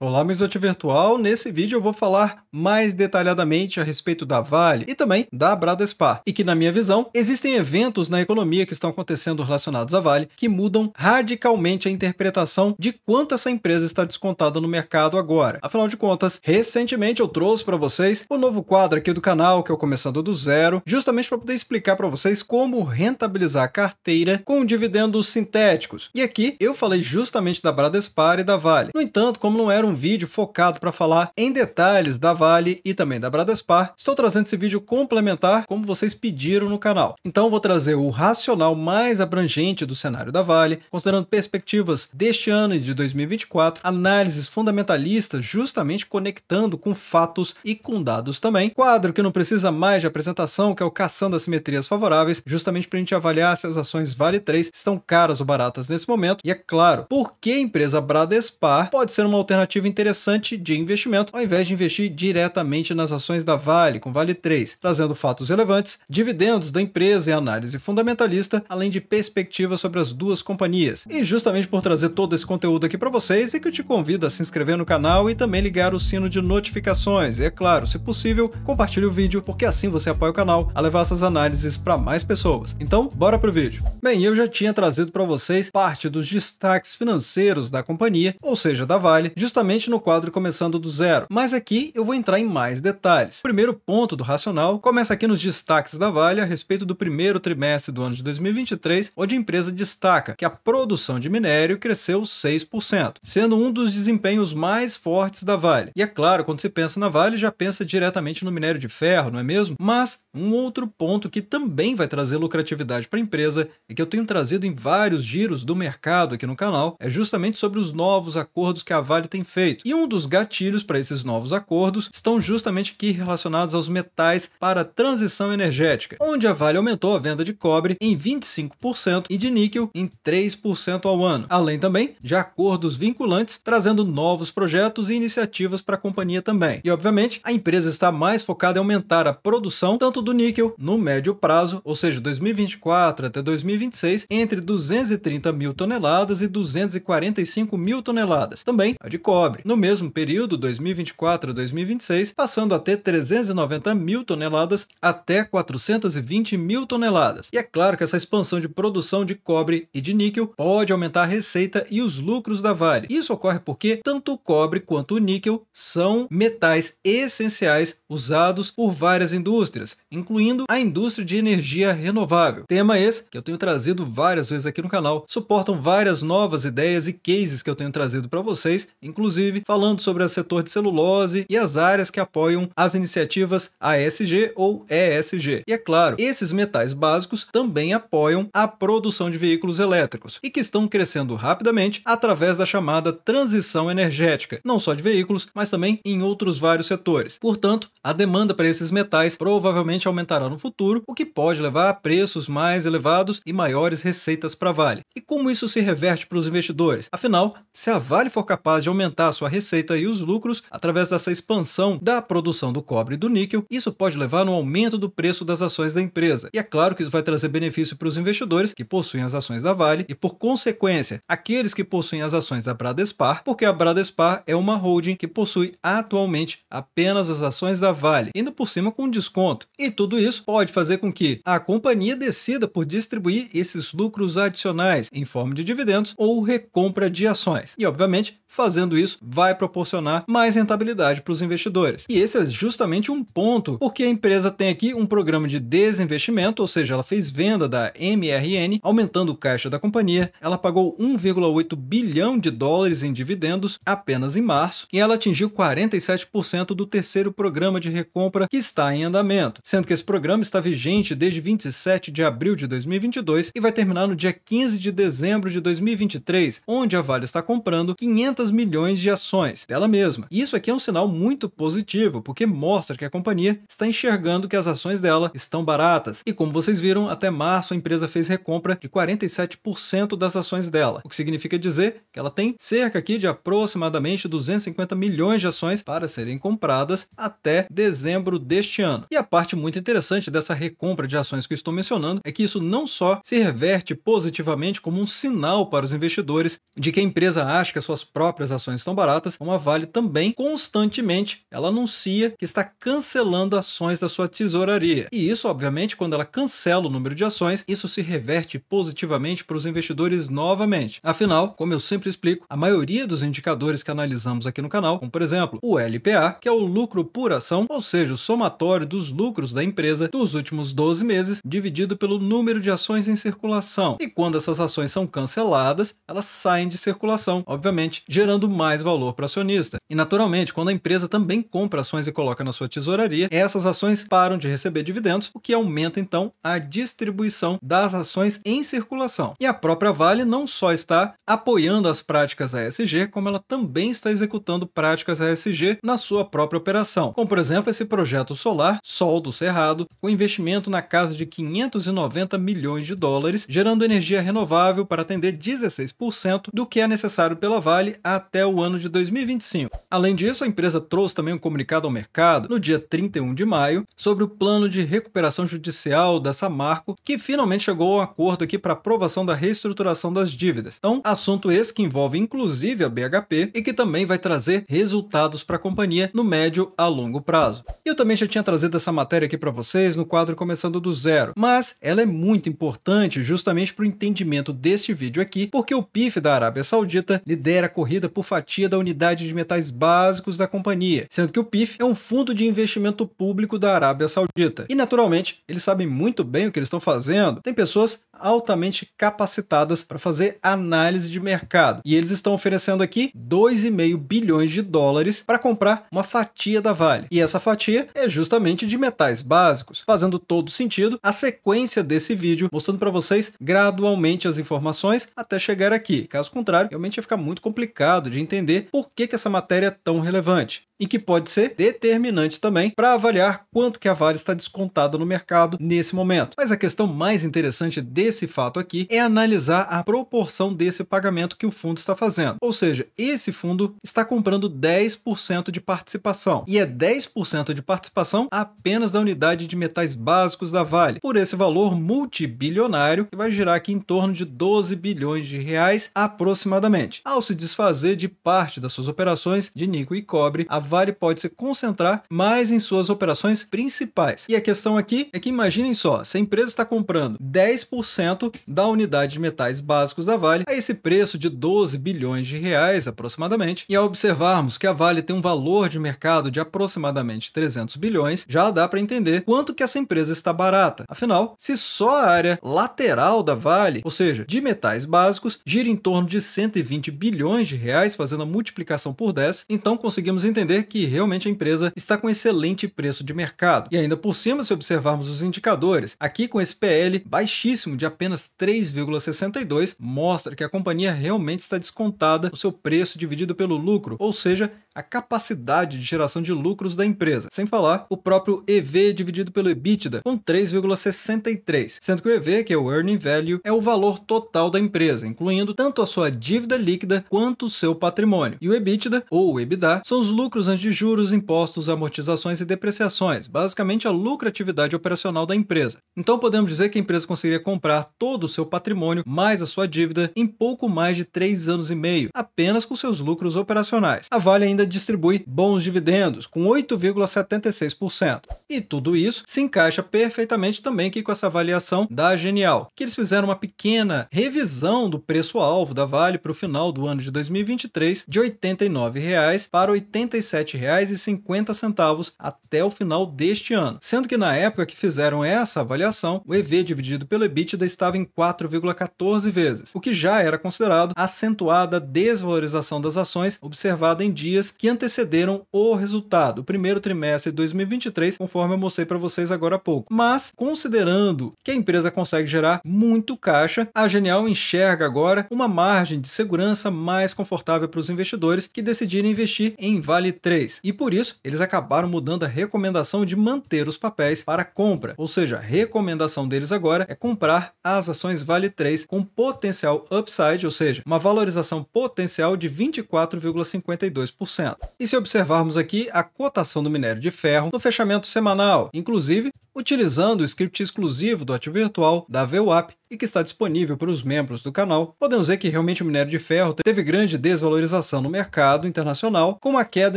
Olá, meu Virtual! Nesse vídeo eu vou falar mais detalhadamente a respeito da Vale e também da Bradespar, e que, na minha visão, existem eventos na economia que estão acontecendo relacionados à Vale que mudam radicalmente a interpretação de quanto essa empresa está descontada no mercado agora. Afinal de contas, recentemente eu trouxe para vocês o novo quadro aqui do canal, que é o Começando do Zero, justamente para poder explicar para vocês como rentabilizar a carteira com dividendos sintéticos. E aqui eu falei justamente da Bradespar e da Vale. No entanto, como não era um vídeo focado para falar em detalhes da Vale e também da Bradespar, estou trazendo esse vídeo complementar como vocês pediram no canal. Então vou trazer o racional mais abrangente do cenário da Vale, considerando perspectivas deste ano e de 2024, análises fundamentalistas justamente conectando com fatos e com dados também, quadro que não precisa mais de apresentação, que é o caçando simetrias favoráveis, justamente para a gente avaliar se as ações Vale 3 estão caras ou baratas nesse momento, e é claro, por que a empresa Bradespar pode ser uma alternativa alternativa interessante de investimento, ao invés de investir diretamente nas ações da Vale, com Vale 3, trazendo fatos relevantes, dividendos da empresa e análise fundamentalista, além de perspectivas sobre as duas companhias. E justamente por trazer todo esse conteúdo aqui para vocês, é que eu te convido a se inscrever no canal e também ligar o sino de notificações. E é claro, se possível, compartilhe o vídeo, porque assim você apoia o canal a levar essas análises para mais pessoas. Então, bora pro vídeo. Bem, eu já tinha trazido para vocês parte dos destaques financeiros da companhia, ou seja, da Vale, justamente no quadro começando do zero, mas aqui eu vou entrar em mais detalhes. O primeiro ponto do racional começa aqui nos destaques da Vale a respeito do primeiro trimestre do ano de 2023, onde a empresa destaca que a produção de minério cresceu 6%, sendo um dos desempenhos mais fortes da Vale. E é claro, quando se pensa na Vale, já pensa diretamente no minério de ferro, não é mesmo? Mas um outro ponto que também vai trazer lucratividade para a empresa e que eu tenho trazido em vários giros do mercado aqui no canal é justamente sobre os novos acordos que a Vale tem feito. E um dos gatilhos para esses novos acordos estão justamente aqui relacionados aos metais para transição energética, onde a Vale aumentou a venda de cobre em 25% e de níquel em 3% ao ano, além também de acordos vinculantes trazendo novos projetos e iniciativas para a companhia também. E obviamente, a empresa está mais focada em aumentar a produção tanto do níquel no médio prazo, ou seja, 2024 até 2026, entre 230 mil toneladas e 245 mil toneladas. Também a de cobre cobre. No mesmo período, 2024 a 2026, passando a ter 390 mil toneladas até 420 mil toneladas. E é claro que essa expansão de produção de cobre e de níquel pode aumentar a receita e os lucros da Vale. Isso ocorre porque tanto o cobre quanto o níquel são metais essenciais usados por várias indústrias, incluindo a indústria de energia renovável. Tema esse que eu tenho trazido várias vezes aqui no canal, suportam várias novas ideias e cases que eu tenho trazido para vocês, inclusive inclusive, falando sobre o setor de celulose e as áreas que apoiam as iniciativas ASG ou ESG. E é claro, esses metais básicos também apoiam a produção de veículos elétricos e que estão crescendo rapidamente através da chamada transição energética, não só de veículos, mas também em outros vários setores. Portanto, a demanda para esses metais provavelmente aumentará no futuro, o que pode levar a preços mais elevados e maiores receitas para a Vale. E como isso se reverte para os investidores? Afinal, se a Vale for capaz de aumentar aumentar sua receita e os lucros através dessa expansão da produção do cobre e do níquel, isso pode levar a um aumento do preço das ações da empresa. E é claro que isso vai trazer benefício para os investidores que possuem as ações da Vale e, por consequência, aqueles que possuem as ações da Bradespar, porque a Bradespar é uma holding que possui atualmente apenas as ações da Vale, ainda por cima com desconto. E tudo isso pode fazer com que a companhia decida por distribuir esses lucros adicionais em forma de dividendos ou recompra de ações. E, obviamente, fazendo isso, vai proporcionar mais rentabilidade para os investidores. E esse é justamente um ponto, porque a empresa tem aqui um programa de desinvestimento, ou seja, ela fez venda da MRN, aumentando o caixa da companhia. Ela pagou 1,8 bilhão de dólares em dividendos apenas em março e ela atingiu 47% do terceiro programa de recompra que está em andamento, sendo que esse programa está vigente desde 27 de abril de 2022 e vai terminar no dia 15 de dezembro de 2023, onde a Vale está comprando 500 milhões milhões de ações dela mesma. Isso aqui é um sinal muito positivo, porque mostra que a companhia está enxergando que as ações dela estão baratas. E como vocês viram, até março a empresa fez recompra de 47% das ações dela, o que significa dizer que ela tem cerca aqui de aproximadamente 250 milhões de ações para serem compradas até dezembro deste ano. E a parte muito interessante dessa recompra de ações que eu estou mencionando é que isso não só se reverte positivamente como um sinal para os investidores de que a empresa acha que as suas próprias ações estão baratas, como a Vale também constantemente ela anuncia que está cancelando ações da sua tesouraria. E isso, obviamente, quando ela cancela o número de ações, isso se reverte positivamente para os investidores novamente. Afinal, como eu sempre explico, a maioria dos indicadores que analisamos aqui no canal, como por exemplo o LPA, que é o lucro por ação, ou seja, o somatório dos lucros da empresa dos últimos 12 meses dividido pelo número de ações em circulação. E quando essas ações são canceladas, elas saem de circulação, obviamente, gerando mais mais valor para o acionista. E naturalmente, quando a empresa também compra ações e coloca na sua tesouraria, essas ações param de receber dividendos, o que aumenta então a distribuição das ações em circulação. E a própria Vale não só está apoiando as práticas ASG, como ela também está executando práticas ASG na sua própria operação, como por exemplo esse projeto solar Sol do Cerrado, com investimento na casa de 590 milhões de dólares, gerando energia renovável para atender 16% do que é necessário pela Vale até o ano de 2025. Além disso, a empresa trouxe também um comunicado ao mercado no dia 31 de maio sobre o plano de recuperação judicial da Samarco, que finalmente chegou a um acordo aqui para aprovação da reestruturação das dívidas. Então, assunto esse que envolve inclusive a BHP e que também vai trazer resultados para a companhia no médio a longo prazo. Eu também já tinha trazido essa matéria aqui para vocês no quadro Começando do Zero, mas ela é muito importante justamente para o entendimento deste vídeo aqui, porque o PIF da Arábia Saudita lidera a corrida por fatia da unidade de metais básicos da companhia, sendo que o PIF é um fundo de investimento público da Arábia Saudita. E naturalmente, eles sabem muito bem o que eles estão fazendo. Tem pessoas altamente capacitadas para fazer análise de mercado. E eles estão oferecendo aqui 2,5 bilhões de dólares para comprar uma fatia da Vale. E essa fatia é justamente de metais básicos, fazendo todo sentido a sequência desse vídeo, mostrando para vocês gradualmente as informações até chegar aqui. Caso contrário, realmente ia ficar muito complicado de entender por que, que essa matéria é tão relevante e que pode ser determinante também para avaliar quanto que a Vale está descontada no mercado nesse momento. Mas a questão mais interessante desse fato aqui é analisar a proporção desse pagamento que o fundo está fazendo. Ou seja, esse fundo está comprando 10% de participação e é 10% de participação apenas da unidade de metais básicos da Vale. Por esse valor multibilionário que vai girar aqui em torno de 12 bilhões de reais aproximadamente. Ao se desfazer de parte das suas operações de níquel e cobre, a Vale pode se concentrar mais em suas operações principais. E a questão aqui é que imaginem só, se a empresa está comprando 10% da unidade de metais básicos da Vale a esse preço de 12 bilhões de reais aproximadamente, e ao observarmos que a Vale tem um valor de mercado de aproximadamente 300 bilhões, já dá para entender quanto que essa empresa está barata. Afinal, se só a área lateral da Vale, ou seja, de metais básicos, gira em torno de 120 bilhões de reais, fazendo a multiplicação por 10, então conseguimos entender que realmente a empresa está com excelente preço de mercado. E ainda por cima, se observarmos os indicadores, aqui com esse PL baixíssimo de apenas 3,62, mostra que a companhia realmente está descontada o seu preço dividido pelo lucro, ou seja, a capacidade de geração de lucros da empresa. Sem falar o próprio EV dividido pelo EBITDA, com 3,63, sendo que o EV, que é o Earning Value, é o valor total da empresa, incluindo tanto a sua dívida líquida quanto o seu patrimônio. E o EBITDA, ou o EBITDA, são os lucros cruzes de juros, impostos, amortizações e depreciações, basicamente a lucratividade operacional da empresa. Então podemos dizer que a empresa conseguiria comprar todo o seu patrimônio mais a sua dívida em pouco mais de 3 anos e meio, apenas com seus lucros operacionais. A Vale ainda distribui bons dividendos, com 8,76%. E tudo isso se encaixa perfeitamente também aqui com essa avaliação da Genial, que eles fizeram uma pequena revisão do preço-alvo da Vale para o final do ano de 2023 de R$ 89 reais para R$ 87 R$47,50 até o final deste ano, sendo que na época que fizeram essa avaliação, o EV dividido pelo EBITDA estava em 4,14 vezes, o que já era considerado acentuada desvalorização das ações observada em dias que antecederam o resultado, o primeiro trimestre de 2023, conforme eu mostrei para vocês agora há pouco. Mas, considerando que a empresa consegue gerar muito caixa, a Genial enxerga agora uma margem de segurança mais confortável para os investidores que decidirem investir em Vale 2003, e por isso eles acabaram mudando a recomendação de manter os papéis para compra, ou seja, a recomendação deles agora é comprar as ações Vale 3 com potencial upside, ou seja, uma valorização potencial de 24,52%. E se observarmos aqui a cotação do minério de ferro no fechamento semanal, inclusive Utilizando o script exclusivo do Ativo Virtual da VWAP e que está disponível para os membros do canal, podemos ver que realmente o minério de ferro teve grande desvalorização no mercado internacional, com uma queda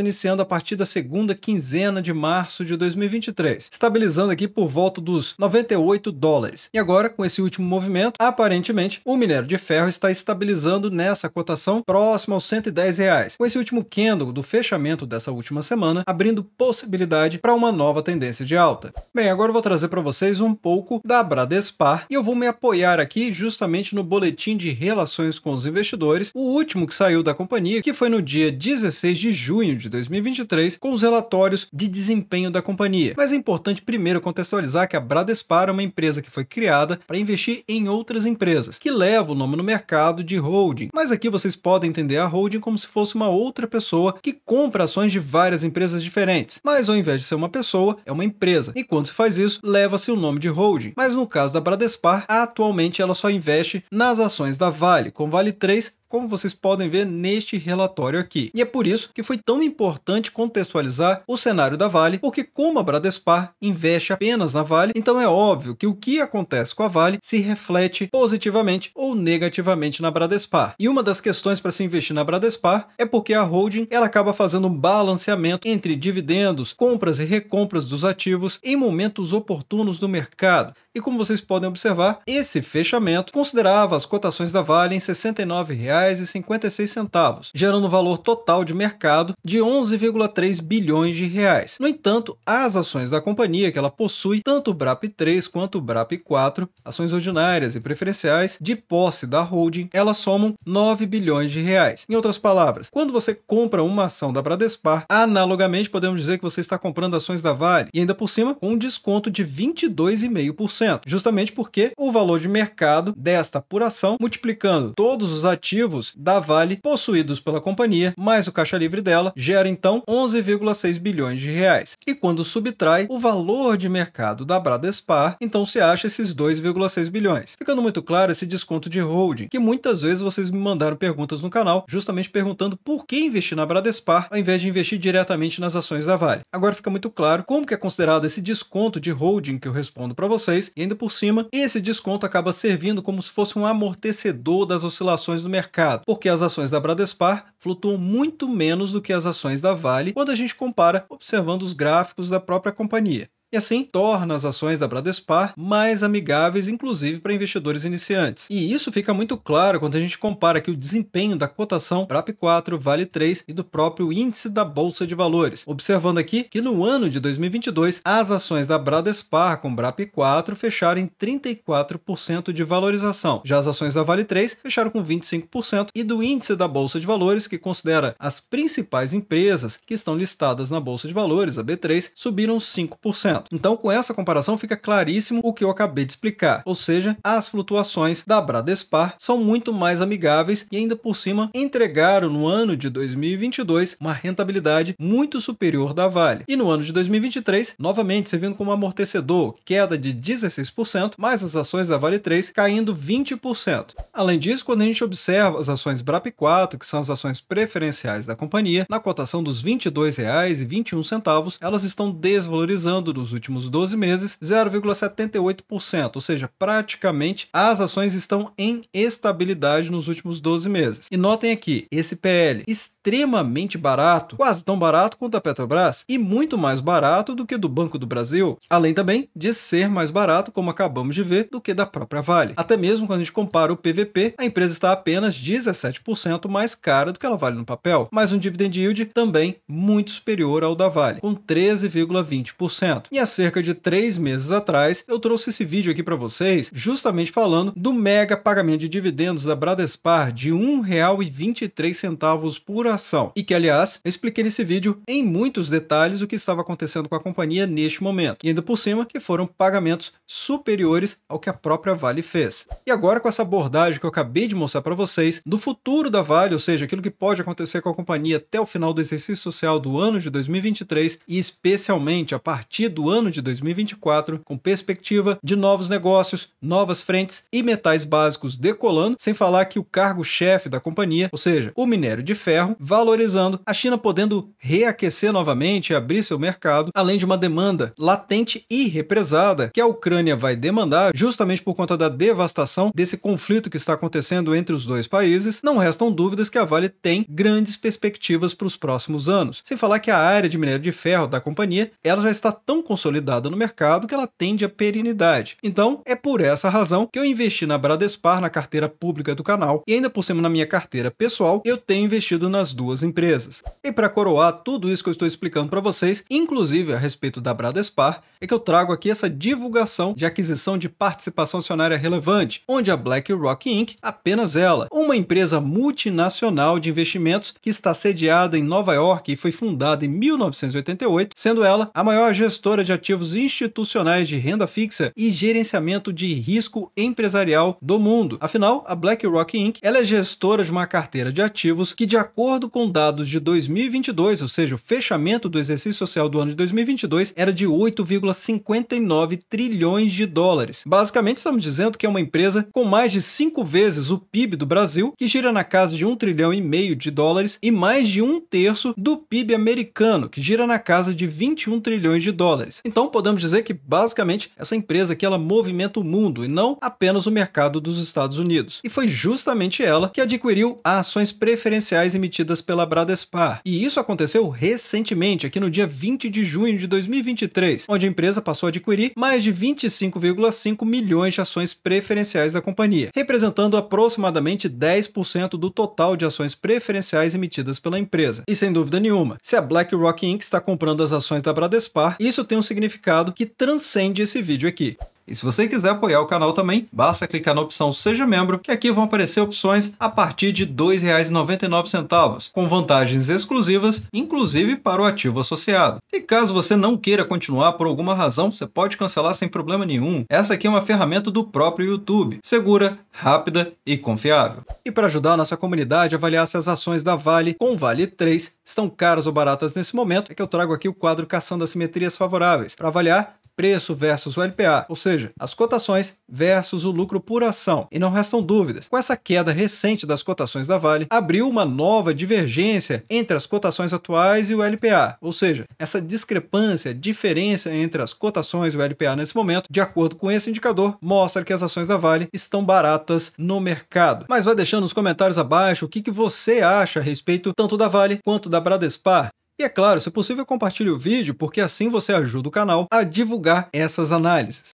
iniciando a partir da segunda quinzena de março de 2023, estabilizando aqui por volta dos 98 dólares. E agora, com esse último movimento, aparentemente o minério de ferro está estabilizando nessa cotação próxima aos 110 reais, com esse último candle do fechamento dessa última semana abrindo possibilidade para uma nova tendência de alta. Bem, agora agora eu vou trazer para vocês um pouco da Bradespar e eu vou me apoiar aqui justamente no boletim de relações com os investidores, o último que saiu da companhia, que foi no dia 16 de junho de 2023, com os relatórios de desempenho da companhia. Mas é importante primeiro contextualizar que a Bradespar é uma empresa que foi criada para investir em outras empresas, que leva o nome no mercado de holding. Mas aqui vocês podem entender a holding como se fosse uma outra pessoa que compra ações de várias empresas diferentes. Mas ao invés de ser uma pessoa, é uma empresa. E quando se faz isso, leva-se o nome de holding. Mas no caso da Bradespar, atualmente ela só investe nas ações da Vale, com Vale 3 como vocês podem ver neste relatório aqui. E é por isso que foi tão importante contextualizar o cenário da Vale, porque como a Bradespar investe apenas na Vale, então é óbvio que o que acontece com a Vale se reflete positivamente ou negativamente na Bradespar. E uma das questões para se investir na Bradespar é porque a holding ela acaba fazendo um balanceamento entre dividendos, compras e recompras dos ativos em momentos oportunos do mercado e como vocês podem observar, esse fechamento considerava as cotações da Vale em R$ 69,56, gerando um valor total de mercado de 11,3 bilhões de reais. No entanto, as ações da companhia que ela possui, tanto o BRAP3 quanto o BRAP4, ações ordinárias e preferenciais de posse da holding, elas somam 9 bilhões de reais. Em outras palavras, quando você compra uma ação da Bradespar, analogamente podemos dizer que você está comprando ações da Vale e ainda por cima com um desconto de 22,5% justamente porque o valor de mercado desta apuração, multiplicando todos os ativos da Vale possuídos pela companhia, mais o caixa livre dela, gera então 11,6 bilhões de reais. E quando subtrai o valor de mercado da Bradespar, então se acha esses 2,6 bilhões. Ficando muito claro esse desconto de holding, que muitas vezes vocês me mandaram perguntas no canal, justamente perguntando por que investir na Bradespar ao invés de investir diretamente nas ações da Vale. Agora fica muito claro como que é considerado esse desconto de holding que eu respondo para vocês e ainda por cima, esse desconto acaba servindo como se fosse um amortecedor das oscilações do mercado, porque as ações da Bradespar flutuam muito menos do que as ações da Vale quando a gente compara observando os gráficos da própria companhia e assim torna as ações da Bradespar mais amigáveis, inclusive para investidores iniciantes. E isso fica muito claro quando a gente compara aqui o desempenho da cotação BRAP4, Vale 3 e do próprio índice da Bolsa de Valores, observando aqui que no ano de 2022 as ações da Bradespar com BRAP4 fecharam em 34% de valorização, já as ações da Vale 3 fecharam com 25% e do índice da Bolsa de Valores, que considera as principais empresas que estão listadas na Bolsa de Valores, a B3, subiram 5%. Então, com essa comparação, fica claríssimo o que eu acabei de explicar, ou seja, as flutuações da Bradespar são muito mais amigáveis e ainda por cima entregaram no ano de 2022 uma rentabilidade muito superior da Vale. E no ano de 2023, novamente servindo como amortecedor, queda de 16%, mais as ações da Vale 3 caindo 20%. Além disso, quando a gente observa as ações BRAP 4, que são as ações preferenciais da companhia, na cotação dos R$ 22,21, elas estão desvalorizando nos nos últimos 12 meses 0,78%, ou seja, praticamente as ações estão em estabilidade nos últimos 12 meses. E notem aqui, esse PL extremamente barato, quase tão barato quanto a Petrobras e muito mais barato do que do Banco do Brasil, além também de ser mais barato, como acabamos de ver, do que da própria Vale. Até mesmo quando a gente compara o PVP, a empresa está apenas 17% mais cara do que ela vale no papel, mas um dividend yield também muito superior ao da Vale, com 13,20%. E há cerca de três meses atrás, eu trouxe esse vídeo aqui para vocês, justamente falando do mega pagamento de dividendos da Bradespar de R$ 1,23 por ação. E que, aliás, eu expliquei nesse vídeo em muitos detalhes o que estava acontecendo com a companhia neste momento. E ainda por cima, que foram pagamentos superiores ao que a própria Vale fez. E agora, com essa abordagem que eu acabei de mostrar para vocês do futuro da Vale, ou seja, aquilo que pode acontecer com a companhia até o final do exercício social do ano de 2023 e especialmente a partir do ano de 2024 com perspectiva de novos negócios, novas frentes e metais básicos decolando, sem falar que o cargo-chefe da companhia, ou seja, o minério de ferro, valorizando, a China podendo reaquecer novamente e abrir seu mercado, além de uma demanda latente e represada que a Ucrânia vai demandar justamente por conta da devastação desse conflito que está acontecendo entre os dois países. Não restam dúvidas que a Vale tem grandes perspectivas para os próximos anos. Sem falar que a área de minério de ferro da companhia, ela já está tão consolidada no mercado que ela tende à perenidade. Então, é por essa razão que eu investi na Bradespar, na carteira pública do canal, e ainda por cima na minha carteira pessoal, eu tenho investido nas duas empresas. E para coroar tudo isso que eu estou explicando para vocês, inclusive a respeito da Bradespar, é que eu trago aqui essa divulgação de aquisição de participação acionária relevante, onde a BlackRock Inc., apenas ela, uma empresa multinacional de investimentos que está sediada em Nova York e foi fundada em 1988, sendo ela a maior gestora de de ativos institucionais de renda fixa e gerenciamento de risco empresarial do mundo. Afinal, a BlackRock Inc. é gestora de uma carteira de ativos que, de acordo com dados de 2022, ou seja, o fechamento do exercício social do ano de 2022, era de 8,59 trilhões de dólares. Basicamente, estamos dizendo que é uma empresa com mais de cinco vezes o PIB do Brasil, que gira na casa de um trilhão e meio de dólares e mais de um terço do PIB americano, que gira na casa de 21 trilhões de dólares. Então podemos dizer que basicamente essa empresa que ela movimenta o mundo e não apenas o mercado dos Estados Unidos. E foi justamente ela que adquiriu ações preferenciais emitidas pela Bradespar. E isso aconteceu recentemente, aqui no dia 20 de junho de 2023, onde a empresa passou a adquirir mais de 25,5 milhões de ações preferenciais da companhia, representando aproximadamente 10% do total de ações preferenciais emitidas pela empresa. E sem dúvida nenhuma, se a BlackRock Inc. está comprando as ações da Bradespar, isso tem um significado que transcende esse vídeo aqui. E se você quiser apoiar o canal também, basta clicar na opção Seja Membro, que aqui vão aparecer opções a partir de R$ 2,99, com vantagens exclusivas, inclusive para o ativo associado. E caso você não queira continuar por alguma razão, você pode cancelar sem problema nenhum. Essa aqui é uma ferramenta do próprio YouTube, segura, rápida e confiável. E para ajudar a nossa comunidade a avaliar se as ações da Vale com Vale 3 estão caras ou baratas nesse momento, é que eu trago aqui o quadro Caçando Assimetrias Favoráveis, para avaliar preço versus o LPA, ou seja, as cotações versus o lucro por ação. E não restam dúvidas, com essa queda recente das cotações da Vale, abriu uma nova divergência entre as cotações atuais e o LPA, ou seja, essa discrepância, diferença entre as cotações e o LPA nesse momento, de acordo com esse indicador, mostra que as ações da Vale estão baratas no mercado. Mas vai deixando nos comentários abaixo o que, que você acha a respeito tanto da Vale quanto da Bradespar. E é claro, se possível, compartilhe o vídeo, porque assim você ajuda o canal a divulgar essas análises.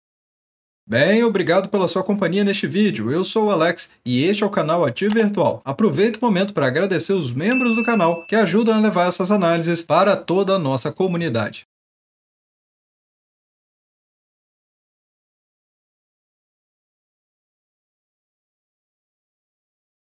Bem, obrigado pela sua companhia neste vídeo. Eu sou o Alex e este é o canal Ativo Virtual. Aproveito o momento para agradecer os membros do canal que ajudam a levar essas análises para toda a nossa comunidade.